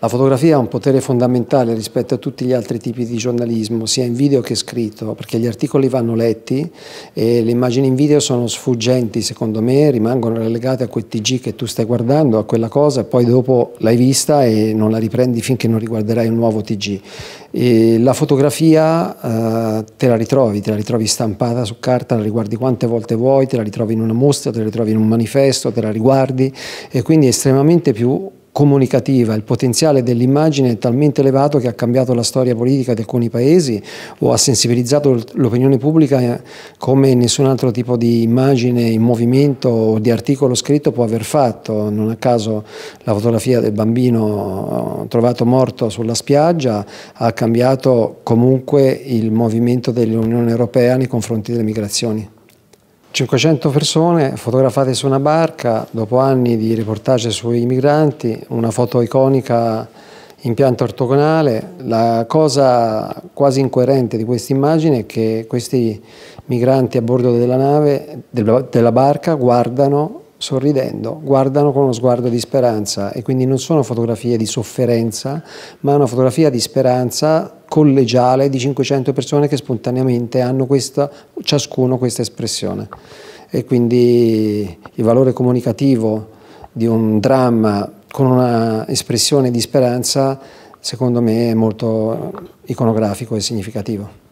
La fotografia ha un potere fondamentale rispetto a tutti gli altri tipi di giornalismo, sia in video che scritto, perché gli articoli vanno letti e le immagini in video sono sfuggenti, secondo me, rimangono relegate a quel TG che tu stai guardando, a quella cosa, e poi dopo l'hai vista e non la riprendi finché non riguarderai un nuovo TG. E la fotografia eh, te la ritrovi, te la ritrovi stampata su carta, la riguardi quante volte vuoi, te la ritrovi in una mostra, te la ritrovi in un manifesto, te la riguardi e quindi è estremamente più comunicativa, il potenziale dell'immagine è talmente elevato che ha cambiato la storia politica di alcuni paesi o ha sensibilizzato l'opinione pubblica eh, come nessun altro tipo di immagine in movimento o di articolo scritto può aver fatto. Non a caso la fotografia del bambino eh, trovato morto sulla spiaggia ha cambiato comunque il movimento dell'Unione Europea nei confronti delle migrazioni. 500 persone fotografate su una barca, dopo anni di reportage sui migranti, una foto iconica in pianta ortogonale. La cosa quasi incoerente di questa immagine è che questi migranti a bordo della nave, della barca, guardano sorridendo, guardano con uno sguardo di speranza e quindi non sono fotografie di sofferenza, ma una fotografia di speranza collegiale di 500 persone che spontaneamente hanno questa, ciascuno questa espressione. E quindi il valore comunicativo di un dramma con una espressione di speranza, secondo me, è molto iconografico e significativo.